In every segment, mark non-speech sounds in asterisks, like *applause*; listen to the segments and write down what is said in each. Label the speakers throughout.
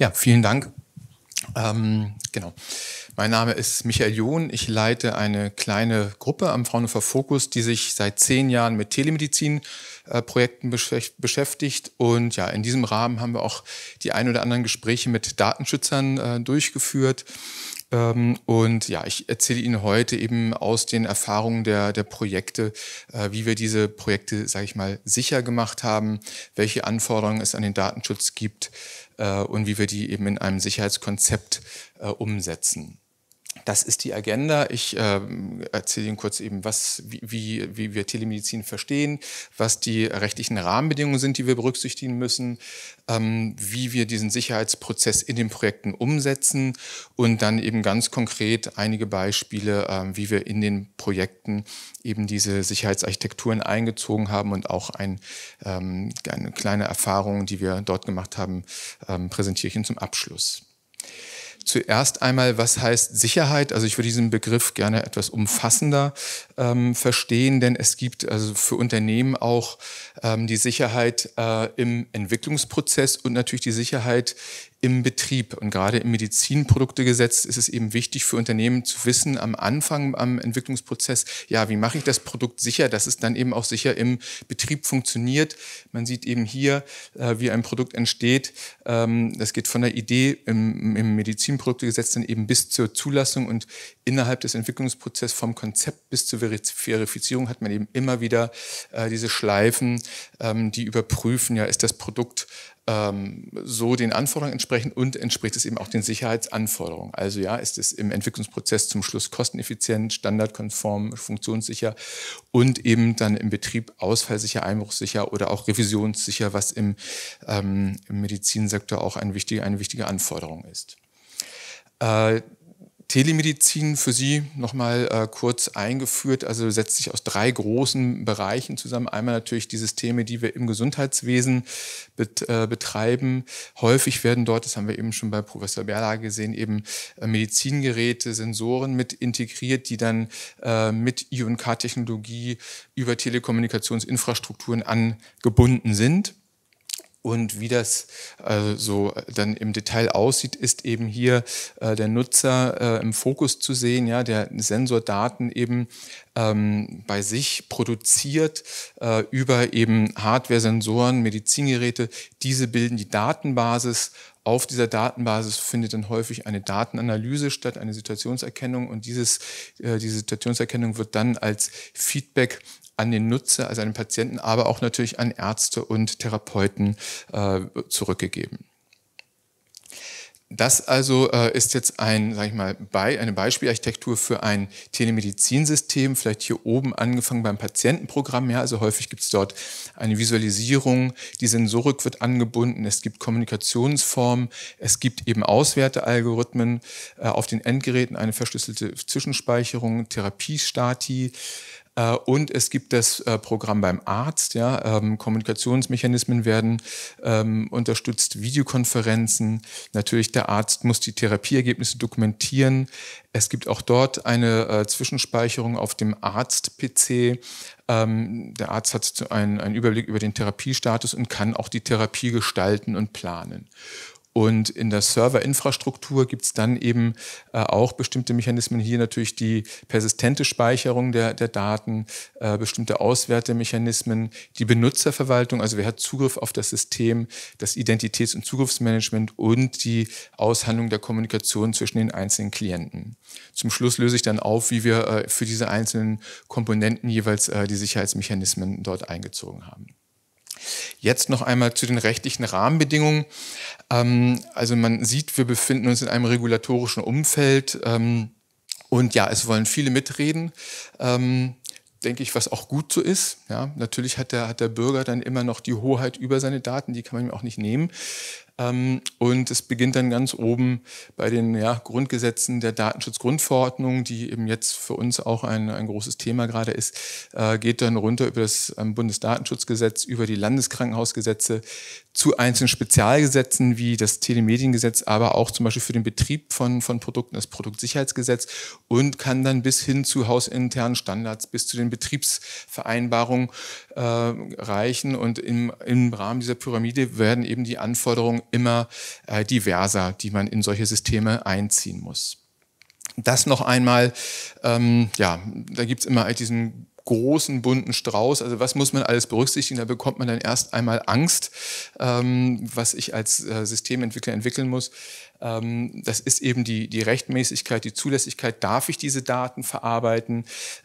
Speaker 1: Ja, vielen Dank. Ähm, genau. Mein Name ist Michael John. Ich leite eine kleine Gruppe am Fraunhofer Fokus, die sich seit zehn Jahren mit Telemedizin-Projekten äh, beschäftigt. Und ja, in diesem Rahmen haben wir auch die ein oder anderen Gespräche mit Datenschützern äh, durchgeführt. Ähm, und ja, ich erzähle Ihnen heute eben aus den Erfahrungen der, der Projekte, äh, wie wir diese Projekte, sage ich mal, sicher gemacht haben, welche Anforderungen es an den Datenschutz gibt äh, und wie wir die eben in einem Sicherheitskonzept äh, umsetzen das ist die Agenda. Ich äh, erzähle Ihnen kurz eben, was, wie, wie wir Telemedizin verstehen, was die rechtlichen Rahmenbedingungen sind, die wir berücksichtigen müssen, ähm, wie wir diesen Sicherheitsprozess in den Projekten umsetzen und dann eben ganz konkret einige Beispiele, äh, wie wir in den Projekten eben diese Sicherheitsarchitekturen eingezogen haben und auch ein, ähm, eine kleine Erfahrung, die wir dort gemacht haben, ähm, präsentiere ich Ihnen zum Abschluss. Zuerst einmal, was heißt Sicherheit? Also ich würde diesen Begriff gerne etwas umfassender ähm, verstehen, denn es gibt also für Unternehmen auch ähm, die Sicherheit äh, im Entwicklungsprozess und natürlich die Sicherheit im Betrieb. Und gerade im Medizinproduktegesetz ist es eben wichtig für Unternehmen zu wissen, am Anfang, am Entwicklungsprozess, ja, wie mache ich das Produkt sicher, dass es dann eben auch sicher im Betrieb funktioniert. Man sieht eben hier, äh, wie ein Produkt entsteht. Ähm, das geht von der Idee im, im Medizin Medizinprodukte gesetzt dann eben bis zur Zulassung und innerhalb des Entwicklungsprozesses vom Konzept bis zur Verifizierung hat man eben immer wieder äh, diese Schleifen, ähm, die überprüfen, ja, ist das Produkt ähm, so den Anforderungen entsprechend und entspricht es eben auch den Sicherheitsanforderungen. Also ja, ist es im Entwicklungsprozess zum Schluss kosteneffizient, standardkonform, funktionssicher und eben dann im Betrieb ausfallsicher, einbruchssicher oder auch revisionssicher, was im, ähm, im Medizinsektor auch ein wichtig, eine wichtige Anforderung ist. Äh, Telemedizin für Sie nochmal äh, kurz eingeführt, also setzt sich aus drei großen Bereichen zusammen. Einmal natürlich die Systeme, die wir im Gesundheitswesen bet, äh, betreiben. Häufig werden dort, das haben wir eben schon bei Professor Berla gesehen, eben äh, Medizingeräte, Sensoren mit integriert, die dann äh, mit IONK-Technologie über Telekommunikationsinfrastrukturen angebunden sind. Und wie das äh, so äh, dann im Detail aussieht, ist eben hier äh, der Nutzer äh, im Fokus zu sehen, ja, der Sensordaten eben ähm, bei sich produziert äh, über eben Hardware-Sensoren, Medizingeräte. Diese bilden die Datenbasis. Auf dieser Datenbasis findet dann häufig eine Datenanalyse statt, eine Situationserkennung und dieses, äh, diese Situationserkennung wird dann als Feedback an den Nutzer, also an den Patienten, aber auch natürlich an Ärzte und Therapeuten äh, zurückgegeben. Das also äh, ist jetzt ein, sag ich mal, bei, eine Beispielarchitektur für ein Telemedizinsystem, vielleicht hier oben angefangen beim Patientenprogramm. Ja, also häufig gibt es dort eine Visualisierung, die Sensorik wird angebunden, es gibt Kommunikationsformen, es gibt eben Auswertealgorithmen äh, auf den Endgeräten, eine verschlüsselte Zwischenspeicherung, Therapiestati äh, und es gibt das äh, Programm beim Arzt. Ja, ähm, Kommunikationsmechanismen werden ähm, unterstützt, Videokonferenzen. Natürlich, der Arzt muss die Therapieergebnisse dokumentieren. Es gibt auch dort eine äh, Zwischenspeicherung auf dem Arzt-PC. Ähm, der Arzt hat einen, einen Überblick über den Therapiestatus und kann auch die Therapie gestalten und planen. Und in der Serverinfrastruktur gibt es dann eben äh, auch bestimmte Mechanismen. Hier natürlich die persistente Speicherung der, der Daten, äh, bestimmte Auswertemechanismen, die Benutzerverwaltung, also wer hat Zugriff auf das System, das Identitäts- und Zugriffsmanagement und die Aushandlung der Kommunikation zwischen den einzelnen Klienten. Zum Schluss löse ich dann auf, wie wir äh, für diese einzelnen Komponenten jeweils äh, die Sicherheitsmechanismen dort eingezogen haben. Jetzt noch einmal zu den rechtlichen Rahmenbedingungen. Ähm, also man sieht, wir befinden uns in einem regulatorischen Umfeld. Ähm, und ja, es wollen viele mitreden. Ähm, denke ich, was auch gut so ist. Ja, natürlich hat der, hat der Bürger dann immer noch die Hoheit über seine Daten, die kann man ihm auch nicht nehmen. Ähm, und es beginnt dann ganz oben bei den ja, Grundgesetzen der Datenschutzgrundverordnung, die eben jetzt für uns auch ein, ein großes Thema gerade ist, äh, geht dann runter über das ähm, Bundesdatenschutzgesetz, über die Landeskrankenhausgesetze zu einzelnen Spezialgesetzen wie das Telemediengesetz, aber auch zum Beispiel für den Betrieb von, von Produkten das Produktsicherheitsgesetz und kann dann bis hin zu hausinternen Standards, bis zu den Betriebsvereinbarungen äh, reichen. Und im, im Rahmen dieser Pyramide werden eben die Anforderungen immer äh, diverser, die man in solche Systeme einziehen muss. Das noch einmal, ähm, ja, da gibt's immer diesen großen bunten Strauß. Also was muss man alles berücksichtigen? Da bekommt man dann erst einmal Angst, ähm, was ich als äh, Systementwickler entwickeln muss. Ähm, das ist eben die, die Rechtmäßigkeit, die Zulässigkeit. Darf ich diese Daten verarbeiten?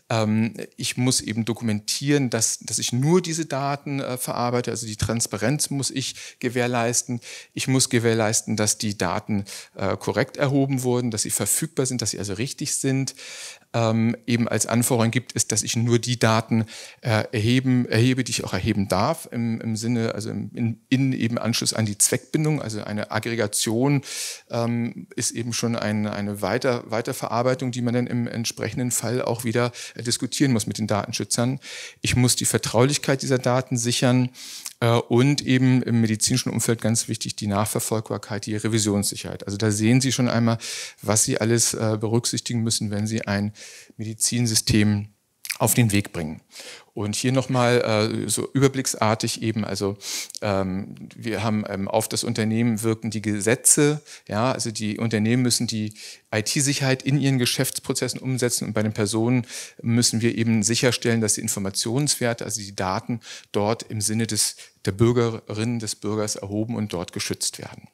Speaker 1: Ähm, ich muss eben dokumentieren, dass, dass ich nur diese Daten äh, verarbeite. Also die Transparenz muss ich gewährleisten. Ich muss gewährleisten, dass die Daten äh, korrekt erhoben wurden, dass sie verfügbar sind, dass sie also richtig sind. Ähm, eben als Anforderung gibt, es, dass ich nur die Daten äh, erheben, erhebe, die ich auch erheben darf, im, im Sinne, also in, in, eben Anschluss an die Zweckbindung, also eine Aggregation ähm, ist eben schon ein, eine Weiter, Weiterverarbeitung, die man dann im entsprechenden Fall auch wieder äh, diskutieren muss mit den Datenschützern. Ich muss die Vertraulichkeit dieser Daten sichern äh, und eben im medizinischen Umfeld ganz wichtig die Nachverfolgbarkeit, die Revisionssicherheit. Also da sehen Sie schon einmal, was Sie alles äh, berücksichtigen müssen, wenn Sie ein Medizinsystem auf den Weg bringen. Und hier nochmal äh, so überblicksartig eben, also ähm, wir haben ähm, auf das Unternehmen wirken die Gesetze, ja, also die Unternehmen müssen die IT-Sicherheit in ihren Geschäftsprozessen umsetzen und bei den Personen müssen wir eben sicherstellen, dass die Informationswerte, also die Daten dort im Sinne des, der Bürgerinnen, des Bürgers erhoben und dort geschützt werden.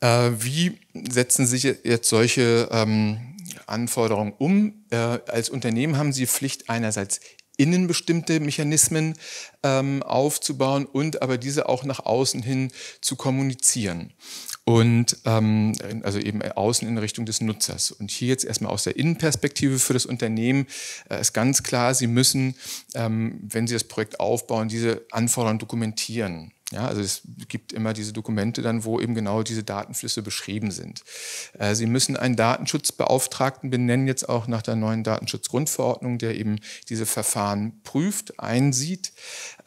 Speaker 1: Äh, wie setzen sich jetzt solche ähm, Anforderungen um? Äh, als Unternehmen haben Sie Pflicht einerseits innen bestimmte Mechanismen ähm, aufzubauen und aber diese auch nach außen hin zu kommunizieren. Und ähm, also eben außen in Richtung des Nutzers. Und hier jetzt erstmal aus der Innenperspektive für das Unternehmen äh, ist ganz klar, Sie müssen, ähm, wenn Sie das Projekt aufbauen, diese Anforderungen dokumentieren. Ja, also es gibt immer diese Dokumente dann, wo eben genau diese Datenflüsse beschrieben sind. Äh, Sie müssen einen Datenschutzbeauftragten benennen, jetzt auch nach der neuen Datenschutzgrundverordnung, der eben diese Verfahren prüft, einsieht.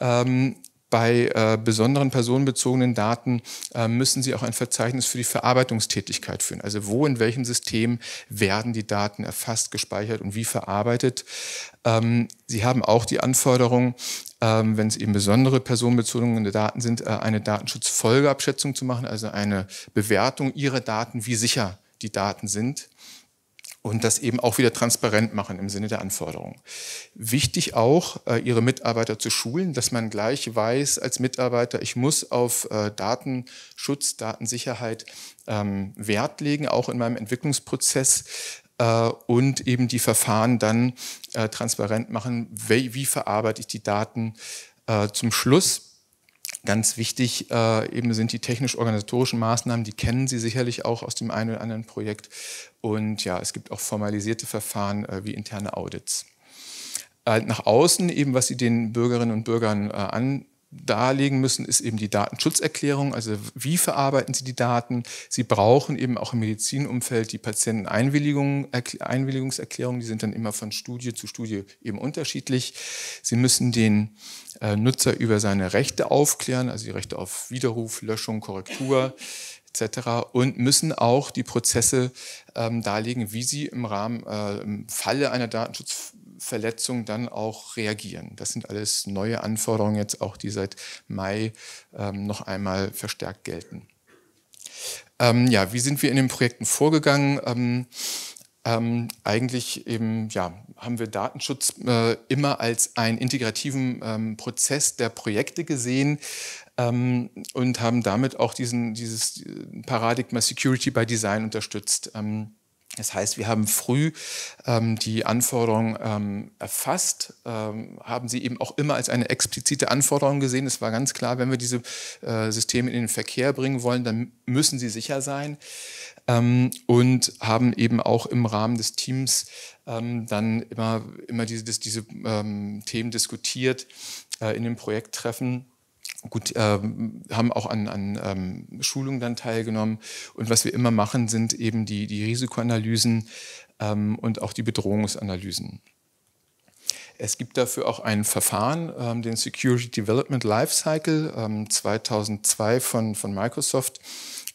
Speaker 1: Ähm, bei äh, besonderen personenbezogenen Daten äh, müssen Sie auch ein Verzeichnis für die Verarbeitungstätigkeit führen. Also wo in welchem System werden die Daten erfasst, gespeichert und wie verarbeitet. Ähm, Sie haben auch die Anforderung, ähm, wenn es eben besondere personenbezogene Daten sind, äh, eine Datenschutzfolgeabschätzung zu machen, also eine Bewertung ihrer Daten, wie sicher die Daten sind und das eben auch wieder transparent machen im Sinne der Anforderungen. Wichtig auch, äh, ihre Mitarbeiter zu schulen, dass man gleich weiß als Mitarbeiter, ich muss auf äh, Datenschutz, Datensicherheit ähm, Wert legen, auch in meinem Entwicklungsprozess äh, und eben die Verfahren dann äh, transparent machen, wie, wie, verarbeite ich die Daten äh, zum Schluss. Ganz wichtig äh, eben sind die technisch-organisatorischen Maßnahmen, die kennen Sie sicherlich auch aus dem einen oder anderen Projekt. Und ja, es gibt auch formalisierte Verfahren äh, wie interne Audits äh, nach außen, eben was sie den Bürgerinnen und Bürgern äh, darlegen müssen, ist eben die Datenschutzerklärung, also wie verarbeiten Sie die Daten. Sie brauchen eben auch im Medizinumfeld die Patienteneinwilligungserklärungen, die sind dann immer von Studie zu Studie eben unterschiedlich. Sie müssen den äh, Nutzer über seine Rechte aufklären, also die Rechte auf Widerruf, Löschung, Korrektur etc. und müssen auch die Prozesse ähm, darlegen, wie sie im Rahmen, äh, im Falle einer Datenschutz Verletzung dann auch reagieren. Das sind alles neue Anforderungen jetzt auch, die seit Mai ähm, noch einmal verstärkt gelten. Ähm, ja, wie sind wir in den Projekten vorgegangen? Ähm, ähm, eigentlich eben, ja, haben wir Datenschutz äh, immer als einen integrativen ähm, Prozess der Projekte gesehen ähm, und haben damit auch diesen, dieses äh, Paradigma Security by Design unterstützt. Ähm, das heißt, wir haben früh ähm, die Anforderungen ähm, erfasst, ähm, haben sie eben auch immer als eine explizite Anforderung gesehen. Es war ganz klar, wenn wir diese äh, Systeme in den Verkehr bringen wollen, dann müssen sie sicher sein. Ähm, und haben eben auch im Rahmen des Teams ähm, dann immer, immer diese, diese ähm, Themen diskutiert äh, in den Projekttreffen gut, ähm, haben auch an, an ähm, Schulungen dann teilgenommen. Und was wir immer machen, sind eben die, die Risikoanalysen ähm, und auch die Bedrohungsanalysen. Es gibt dafür auch ein Verfahren, ähm, den Security Development Lifecycle, 2002 ähm, von, von Microsoft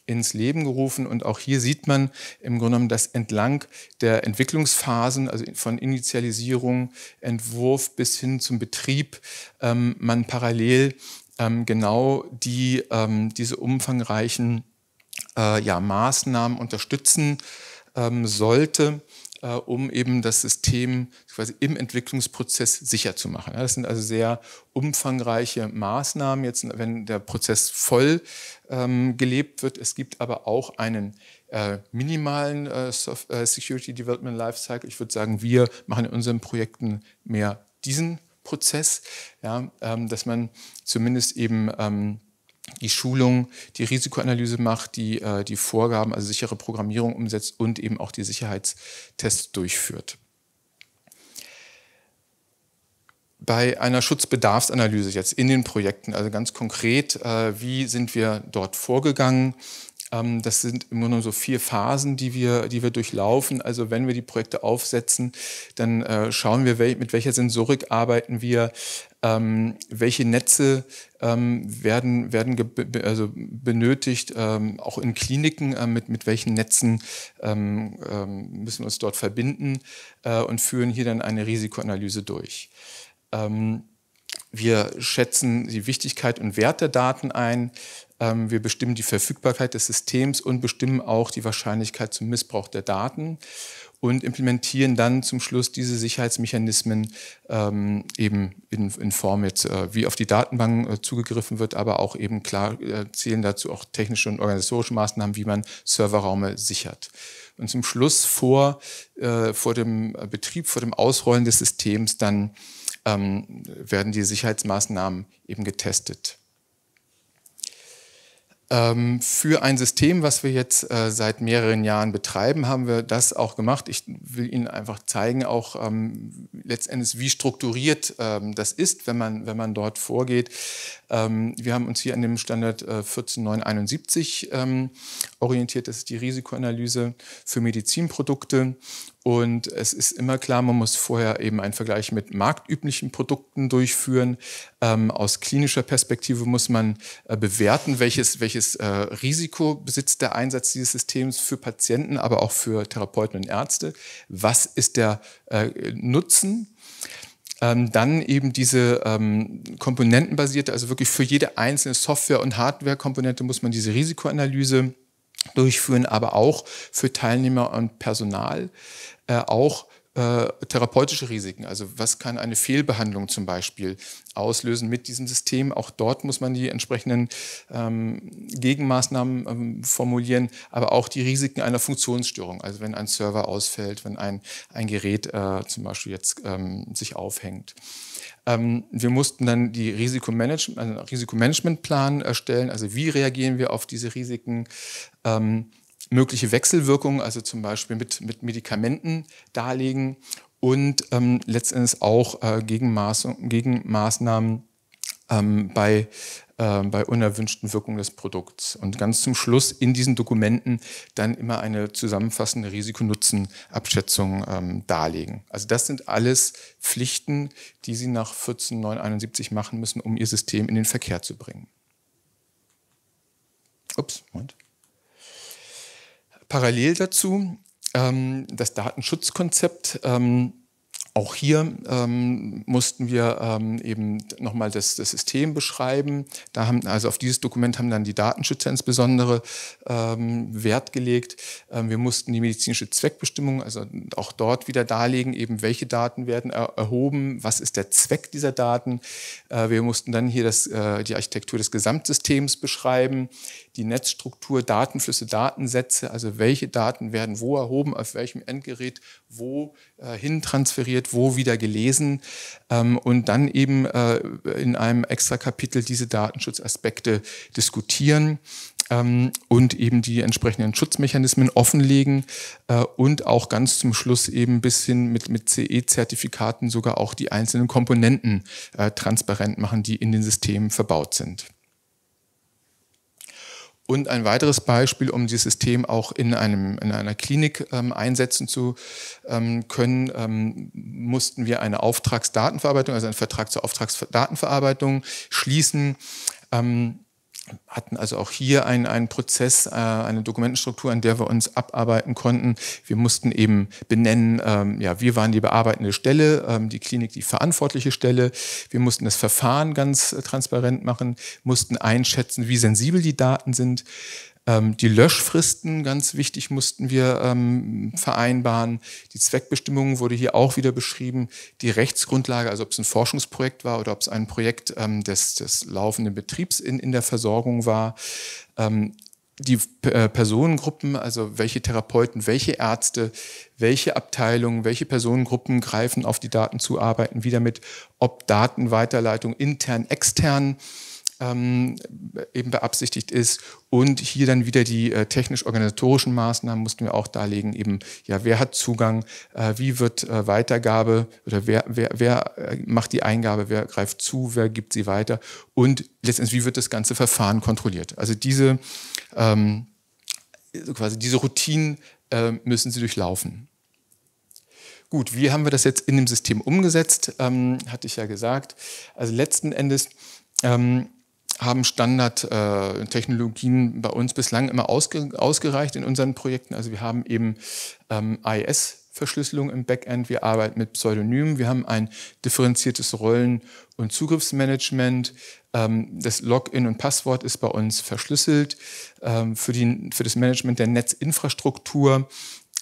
Speaker 1: ins Leben gerufen. Und auch hier sieht man im Grunde genommen, dass entlang der Entwicklungsphasen, also von Initialisierung, Entwurf bis hin zum Betrieb, ähm, man parallel ähm, genau die, ähm, diese umfangreichen äh, ja, Maßnahmen unterstützen ähm, sollte, äh, um eben das System quasi im Entwicklungsprozess sicher zu machen. Das sind also sehr umfangreiche Maßnahmen, jetzt wenn der Prozess voll ähm, gelebt wird. Es gibt aber auch einen äh, minimalen äh, äh, Security Development Lifecycle. Ich würde sagen, wir machen in unseren Projekten mehr diesen Prozess, ja, ähm, dass man zumindest eben ähm, die Schulung, die Risikoanalyse macht, die, äh, die Vorgaben, also sichere Programmierung umsetzt und eben auch die Sicherheitstests durchführt. bei einer Schutzbedarfsanalyse jetzt in den Projekten, also ganz konkret, äh, wie sind wir dort vorgegangen? Ähm, das sind im Grunde so vier Phasen, die wir, die wir durchlaufen. Also wenn wir die Projekte aufsetzen, dann äh, schauen wir, wel mit welcher Sensorik arbeiten wir, ähm, welche Netze ähm, werden, werden also benötigt, ähm, auch in Kliniken, äh, mit, mit welchen Netzen ähm, ähm, müssen wir uns dort verbinden äh, und führen hier dann eine Risikoanalyse durch. wir schätzen die Wichtigkeit und Wert der Daten ein. Ähm, wir bestimmen die Verfügbarkeit des Systems und bestimmen auch die Wahrscheinlichkeit zum Missbrauch der Daten und implementieren dann zum Schluss diese Sicherheitsmechanismen ähm, eben in, in Form jetzt, äh, wie auf die Datenbank äh, zugegriffen wird, aber auch eben klar äh, zählen dazu auch technische und organisatorische Maßnahmen, wie man Serverräume sichert. Und zum Schluss vor, äh, vor dem Betrieb, vor dem Ausrollen des Systems, dann ähm, werden die Sicherheitsmaßnahmen eben getestet. Ähm, für ein System, was wir jetzt äh, seit mehreren Jahren betreiben, haben wir das auch gemacht. Ich will Ihnen einfach zeigen, auch ähm, letztendlich, wie strukturiert ähm, das ist, wenn man, wenn man dort vorgeht. Ähm, wir haben uns hier an dem Standard äh, 14971 ähm, orientiert. Das ist die Risikoanalyse für Medizinprodukte. Und es ist immer klar, man muss vorher eben einen Vergleich mit marktüblichen Produkten durchführen. Ähm, aus klinischer Perspektive muss man äh, bewerten, welches, welches äh, Risiko besitzt der Einsatz dieses Systems für Patienten, aber auch für Therapeuten und Ärzte. Was ist der äh, Nutzen? Ähm, dann eben diese ähm, komponentenbasierte, also wirklich für jede einzelne Software- und Hardware-Komponente muss man diese Risikoanalyse durchführen, aber auch für Teilnehmer und Personal, äh, auch äh, therapeutische Risiken. Also was kann eine Fehlbehandlung zum Beispiel auslösen mit diesem System? Auch dort muss man die entsprechenden ähm, Gegenmaßnahmen ähm, formulieren, aber auch die Risiken einer Funktionsstörung. Also wenn ein Server ausfällt, wenn ein, ein Gerät äh, zum Beispiel jetzt ähm, sich aufhängt. Ähm, wir mussten dann die Risikomanagement, einen Risikomanagementplan erstellen. Also wie reagieren wir auf diese Risiken? Ähm, mögliche Wechselwirkungen, also zum Beispiel mit, mit Medikamenten darlegen und ähm, letztendlich auch äh, Gegenmaß, Gegenmaßnahmen ähm, bei, äh, bei unerwünschten Wirkungen des Produkts. Und ganz zum Schluss in diesen Dokumenten dann immer eine zusammenfassende Risikonutzenabschätzung ähm, darlegen. Also das sind alles Pflichten, die Sie nach 14971 machen müssen, um Ihr System in den Verkehr zu bringen. Ups, Moment. Parallel dazu ähm, das Datenschutzkonzept ähm, auch hier ähm, mussten wir ähm, eben nochmal das, das, System beschreiben. Da haben, also auf dieses Dokument haben dann die Datenschützer insbesondere ähm, Wert gelegt. Ähm, wir mussten die medizinische Zweckbestimmung, also auch dort wieder darlegen, eben welche Daten werden er erhoben, was ist der Zweck dieser Daten. Äh, wir mussten dann hier das, äh, die Architektur des Gesamtsystems beschreiben, die Netzstruktur, Datenflüsse, Datensätze, also welche Daten werden wo erhoben, auf welchem Endgerät wo äh, hin transferiert recherchiert, wo wieder gelesen ähm, und dann eben äh, in einem extra Kapitel diese Datenschutzaspekte diskutieren ähm, und eben die entsprechenden Schutzmechanismen offenlegen äh, und auch ganz zum Schluss eben bis hin mit, mit CE-Zertifikaten sogar auch die einzelnen Komponenten äh, transparent machen, die in den Systemen verbaut sind. Und ein weiteres Beispiel, um dieses System auch in, einem, in einer Klinik ähm, einsetzen zu ähm, können, ähm, mussten wir eine Auftragsdatenverarbeitung, also einen Vertrag zur Auftragsdatenverarbeitung schließen. Ähm, hatten also auch hier einen, einen Prozess, äh, eine Dokumentenstruktur, an der wir uns abarbeiten konnten. Wir mussten eben benennen, ähm, ja, wir waren die bearbeitende Stelle, ähm, die Klinik die verantwortliche Stelle. Wir mussten das Verfahren ganz äh, transparent machen, mussten einschätzen, wie sensibel die Daten sind. Ähm, die Löschfristen, ganz wichtig, mussten wir ähm, vereinbaren. Die Zweckbestimmung wurde hier auch wieder beschrieben. Die Rechtsgrundlage, also ob es ein Forschungsprojekt war oder ob es ein Projekt ähm, des, des laufenden Betriebs in, in der Versorgung war. Ähm, die äh, Personengruppen, also welche Therapeuten, welche Ärzte, welche Abteilungen, welche Personengruppen greifen auf die Daten zu, arbeiten wieder mit, ob Datenweiterleitung intern, extern ähm, eben beabsichtigt ist. Und hier dann wieder die äh, technisch-organisatorischen Maßnahmen mussten wir auch darlegen, eben, ja, wer hat Zugang, äh, wie wird äh, Weitergabe oder wer, wer, wer äh, macht die Eingabe, wer greift zu, wer gibt sie weiter und letztendlich, wie wird das ganze Verfahren kontrolliert. Also diese, ähm, quasi diese Routinen äh, müssen sie durchlaufen. Gut, wie haben wir das jetzt in dem System umgesetzt? Ähm, hatte ich ja gesagt. Also letzten Endes ähm, haben Standardtechnologien äh, bei uns bislang immer ausge, ausgereicht in unseren Projekten. Also wir haben eben ähm, IS Verschlüsselung im Backend, wir arbeiten mit Pseudonymen, wir haben ein differenziertes Rollen- und Zugriffsmanagement, ähm, das Login und Passwort ist bei uns verschlüsselt. Ähm, für, die, für das Management der Netzinfrastruktur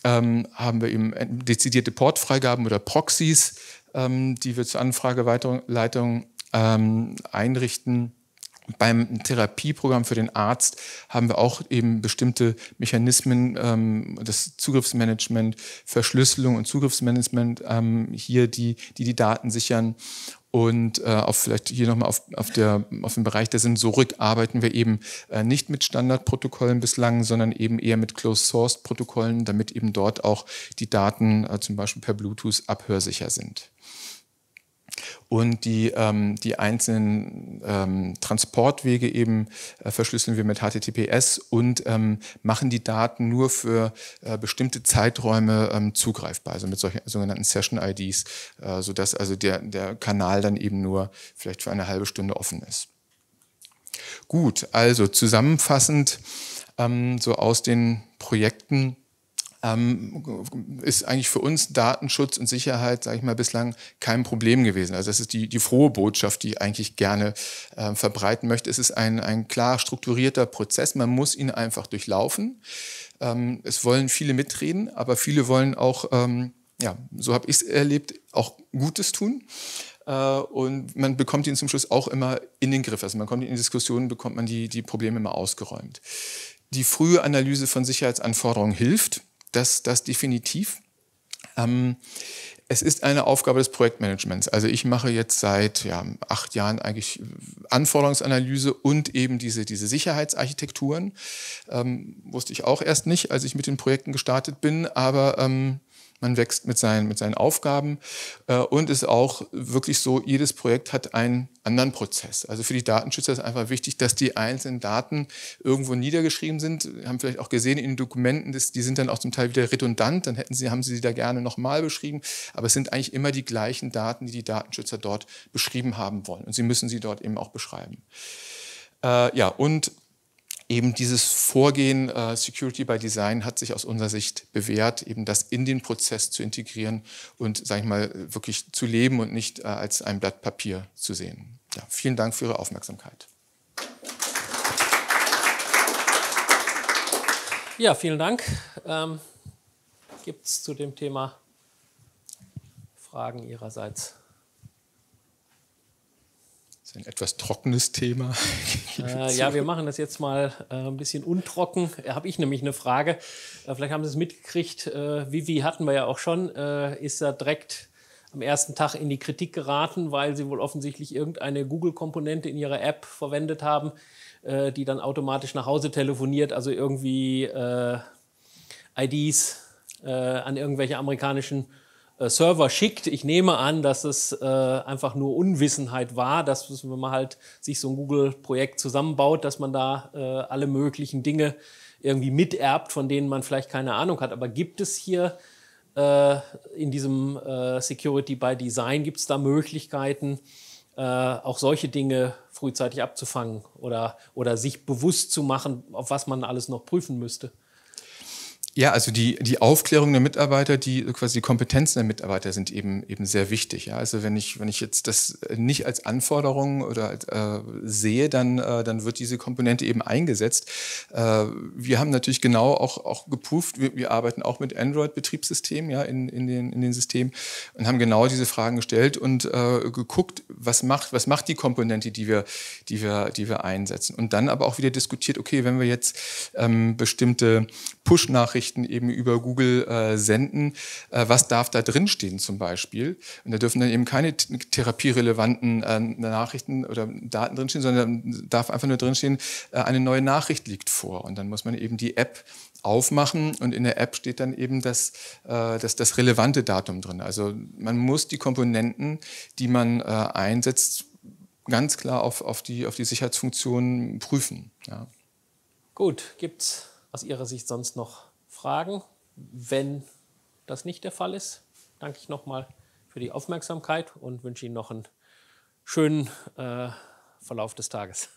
Speaker 1: ähm, haben wir eben dezidierte Portfreigaben oder Proxys, die wir zur Anfrageleitung einrichten. Beim Therapieprogramm für den Arzt haben wir auch eben bestimmte Mechanismen, ähm, das Zugriffsmanagement, Verschlüsselung und Zugriffsmanagement ähm, hier, die, die die Daten sichern. Und äh, auf vielleicht hier nochmal auf, auf, der, auf dem Bereich der Sensorik arbeiten wir eben äh, nicht mit Standardprotokollen bislang, sondern eben eher mit Closed-Source-Protokollen, damit eben dort auch die Daten äh, zum Beispiel per Bluetooth abhörsicher sind. Und die, ähm, die einzelnen ähm, Transportwege eben äh, verschlüsseln wir mit HTTPS und ähm, machen die Daten nur für äh, bestimmte Zeiträume ähm, zugreifbar, also mit solchen sogenannten Session-IDs, äh, sodass also der, der Kanal dann eben nur vielleicht für eine halbe Stunde offen ist. Gut, also zusammenfassend ähm, so aus den Projekten ähm, ist eigentlich für uns Datenschutz und Sicherheit, sage ich mal, bislang kein Problem gewesen. Also das ist die, die frohe Botschaft, die ich eigentlich gerne äh, verbreiten möchte. Es ist ein, ein klar strukturierter Prozess. Man muss ihn einfach durchlaufen. Ähm, es wollen viele mitreden, aber viele wollen auch, ähm, ja, so habe ich es erlebt, auch Gutes tun äh, und man bekommt ihn zum Schluss auch immer in den Griff. Also man kommt in Diskussionen, bekommt man die, die Probleme immer ausgeräumt. Die frühe Analyse von Sicherheitsanforderungen hilft das, das definitiv. Ähm, es ist eine Aufgabe des Projektmanagements. Also ich mache jetzt seit ja, acht Jahren eigentlich Anforderungsanalyse und eben diese, diese Sicherheitsarchitekturen. Ähm, wusste ich auch erst nicht, als ich mit den Projekten gestartet bin, aber ähm, man wächst mit seinen, mit seinen Aufgaben äh, und ist auch wirklich so, jedes Projekt hat einen anderen Prozess. Also für die Datenschützer ist einfach wichtig, dass die einzelnen Daten irgendwo niedergeschrieben sind. Wir haben vielleicht auch gesehen in den Dokumenten, dass, die sind dann auch zum Teil wieder redundant, dann hätten sie, haben sie sie da gerne nochmal beschrieben, aber es sind eigentlich immer die gleichen Daten, die die Datenschützer dort beschrieben haben wollen und sie müssen sie dort eben auch beschreiben. Äh, ja, und eben dieses Vorgehen äh, Security by Design hat sich aus unserer Sicht bewährt, eben das in den Prozess zu integrieren und, sage ich mal, wirklich zu leben und nicht äh, als ein Blatt Papier zu sehen. Ja, vielen Dank für Ihre Aufmerksamkeit.
Speaker 2: Ja, vielen Dank. Ähm, Gibt es zu dem Thema
Speaker 1: Fragen Ihrerseits? ist ein etwas trockenes Thema. Äh, *laughs* ja,
Speaker 2: wir machen das jetzt mal äh, ein bisschen untrocken. Da äh, habe ich nämlich eine Frage. Äh, vielleicht haben Sie es mitgekriegt. Vivi äh, hatten wir ja auch schon. Äh, ist da direkt am ersten Tag in die Kritik geraten, weil Sie wohl offensichtlich irgendeine Google-Komponente in Ihrer App verwendet haben, die dann automatisch nach Hause telefoniert. Also irgendwie IDs an irgendwelche amerikanischen äh, Server schickt. Ich nehme an, dass es äh, einfach nur Unwissenheit war, dass wenn man halt sich so ein Google-Projekt zusammenbaut, dass man da äh, alle möglichen Dinge irgendwie miterbt, von denen man vielleicht keine Ahnung hat. Aber gibt es hier äh, in diesem äh, Security by Design, gibt es da Möglichkeiten, äh, auch solche Dinge frühzeitig abzufangen oder, oder sich bewusst zu machen, auf was man alles noch prüfen müsste?
Speaker 1: Ja, also die, die Aufklärung der Mitarbeiter, die quasi die Kompetenzen der Mitarbeiter sind eben, eben sehr wichtig. Ja? Also wenn ich, wenn ich jetzt das nicht als Anforderung oder als, äh, sehe, dann, äh, dann wird diese Komponente eben eingesetzt. Äh, wir haben natürlich genau auch, auch geprüft, wir, wir arbeiten auch mit Android-Betriebssystemen ja, in, in, den, in den Systemen und haben genau diese Fragen gestellt und äh, geguckt, was macht, was macht die Komponente, die wir, die, wir, die wir einsetzen. Und dann aber auch wieder diskutiert, okay, wenn wir jetzt ähm, bestimmte Push-Nachrichten Nachrichten eben über Google äh, senden. Äh, was darf da drinstehen zum Beispiel? Und da dürfen dann eben keine therapierelevanten äh, Nachrichten oder Daten drinstehen, sondern darf einfach nur drinstehen, äh, eine neue Nachricht liegt vor. Und dann muss man eben die App aufmachen und in der App steht dann eben das, äh, das, das relevante Datum drin. Also man muss die Komponenten, die man äh, einsetzt, ganz klar auf, auf, die, auf die Sicherheitsfunktionen prüfen. Ja.
Speaker 2: Gut, gibt es aus Ihrer Sicht sonst noch Fragen. Wenn das nicht der Fall ist, danke ich nochmal für die Aufmerksamkeit und wünsche Ihnen noch einen schönen äh, Verlauf des Tages.